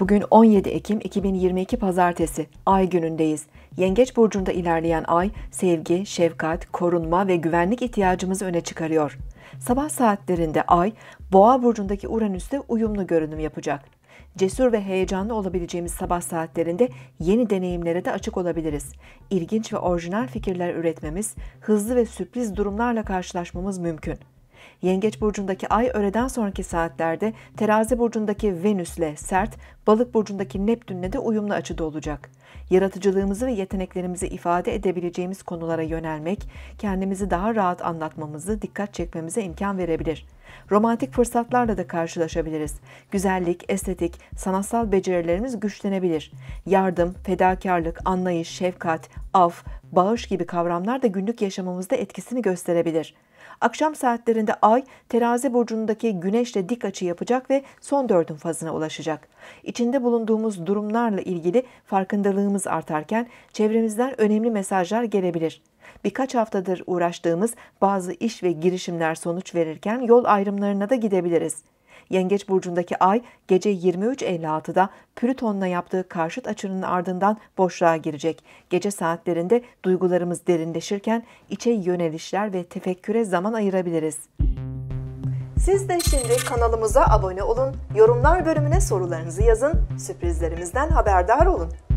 Bugün 17 Ekim 2022 Pazartesi, ay günündeyiz. Yengeç burcunda ilerleyen ay, sevgi, şefkat, korunma ve güvenlik ihtiyacımızı öne çıkarıyor. Sabah saatlerinde ay, boğa burcundaki Uranüs'te uyumlu görünüm yapacak. Cesur ve heyecanlı olabileceğimiz sabah saatlerinde yeni deneyimlere de açık olabiliriz. İlginç ve orijinal fikirler üretmemiz, hızlı ve sürpriz durumlarla karşılaşmamız mümkün.'' Yengeç burcundaki ay öğleden sonraki saatlerde terazi burcundaki Venüs'le sert, balık burcundaki Neptün'le de uyumlu açıda olacak. Yaratıcılığımızı ve yeteneklerimizi ifade edebileceğimiz konulara yönelmek, kendimizi daha rahat anlatmamızı, dikkat çekmemize imkan verebilir. Romantik fırsatlarla da karşılaşabiliriz. Güzellik, estetik, sanatsal becerilerimiz güçlenebilir. Yardım, fedakarlık, anlayış, şefkat, af, bağış gibi kavramlar da günlük yaşamımızda etkisini gösterebilir. Akşam saatlerinde ay terazi burcundaki güneşle dik açı yapacak ve son dördün fazına ulaşacak. İçinde bulunduğumuz durumlarla ilgili farkındalığımız artarken çevremizden önemli mesajlar gelebilir. Birkaç haftadır uğraştığımız bazı iş ve girişimler sonuç verirken yol ayrımlarına da gidebiliriz. Yengeç burcundaki ay gece 23.56'da Plüton'la yaptığı karşıt açının ardından boşluğa girecek. Gece saatlerinde duygularımız derinleşirken içe yönelişler ve tefekküre zaman ayırabiliriz. Siz de şimdi kanalımıza abone olun, yorumlar bölümüne sorularınızı yazın, sürprizlerimizden haberdar olun.